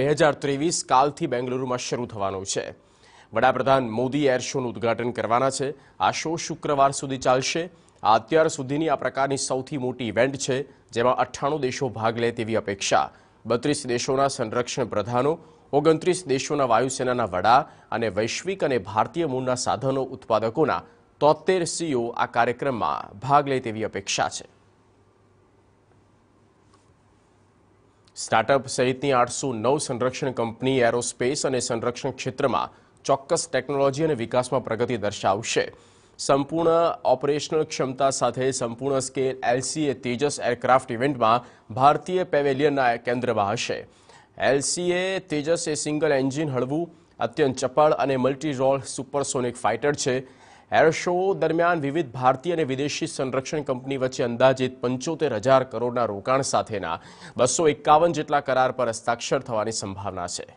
બે હજાર ત્રેવીસ કાલથી બેંગલુરુમાં શરૂ થવાનો છે વડાપ્રધાન મોદી એર શોનું ઉદ્ઘાટન કરવાના છે આ શો શુક્રવાર સુધી ચાલશે આ અત્યાર સુધીની આ પ્રકારની સૌથી મોટી ઇવેન્ટ છે જેમાં અઠ્ઠાણું દેશો ભાગ લે તેવી અપેક્ષા બત્રીસ દેશોના સંરક્ષણ પ્રધાનો ઓગણત્રીસ દેશોના વાયુસેનાના વડા અને વૈશ્વિક અને ભારતીય મૂળના સાધનો ઉત્પાદકોના તોતેર સીઓ આ કાર્યક્રમમાં ભાગ લે તેવી અપેક્ષા છે સ્ટાર્ટઅપ સહિતની આઠસો નવ સંરક્ષણ કંપની એરોસ્પેસ અને સંરક્ષણ ક્ષેત્રમાં ચોક્કસ ટેકનોલોજી અને વિકાસમાં પ્રગતિ દર્શાવશે સંપૂર્ણ ઓપરેશનલ ક્ષમતા સાથે સંપૂર્ણ સ્કેલ એલસીએ તેજસ એરક્રાફ્ટ ઇવેન્ટમાં ભારતીય પેવેલિયનના કેન્દ્રમાં હશે એલસીએ તેજસ એ સિંગલ એન્જિન હળવું અત્યંત ચપળ અને મલ્ટી રોલ સુપરસોનિક ફાઇટર છે એર શો દરમિયાન વિવિધ ભારતીય અને વિદેશી સંરક્ષણ કંપની વચ્ચે અંદાજિત પંચોતેર હજાર કરોડના રોકાણ સાથેના બસો એકાવન જેટલા કરાર પર હસ્તાક્ષર થવાની સંભાવના છે